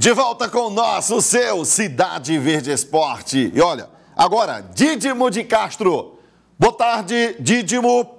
De volta com o nosso, seu Cidade Verde Esporte. E olha, agora, Didimo de Castro. Boa tarde, Didimo.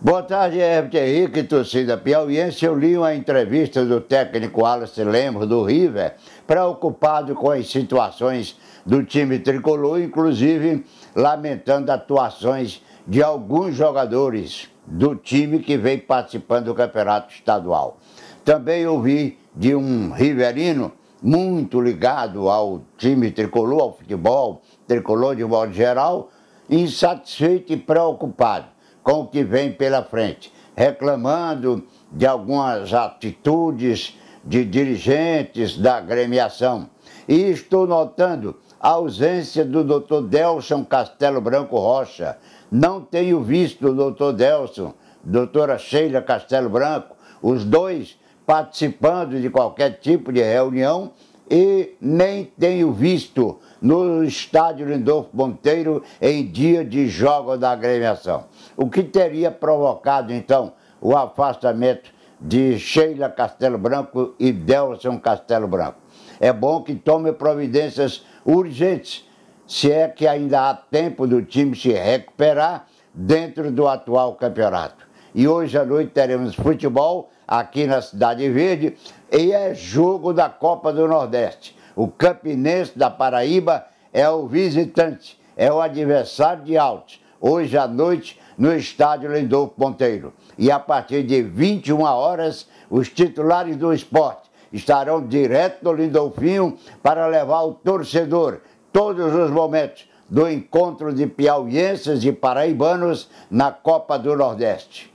Boa tarde, Herbert Henrique torcida piauiense. Eu li uma entrevista do técnico Alice Lemos, do River, preocupado com as situações do time tricolor, inclusive lamentando atuações de alguns jogadores do time que vem participando do campeonato estadual. Também ouvi de um riverino muito ligado ao time tricolor, ao futebol tricolor de modo geral, insatisfeito e preocupado com o que vem pela frente, reclamando de algumas atitudes de dirigentes da gremiação. E estou notando a ausência do Dr. Delson Castelo Branco Rocha. Não tenho visto o Dr. Delson, doutora Sheila Castelo Branco, os dois participando de qualquer tipo de reunião e nem tenho visto no estádio Lindolfo Monteiro em dia de jogos da agremiação. O que teria provocado, então, o afastamento de Sheila Castelo Branco e Delson Castelo Branco. É bom que tome providências urgentes, se é que ainda há tempo do time se recuperar dentro do atual campeonato. E hoje à noite teremos futebol aqui na Cidade Verde e é jogo da Copa do Nordeste. O Campinense da Paraíba é o visitante, é o adversário de Altos. Hoje à noite no estádio Lindolfo Ponteiro. E a partir de 21 horas, os titulares do esporte estarão direto no Lindolfinho para levar o torcedor todos os momentos do encontro de piauienses e paraibanos na Copa do Nordeste.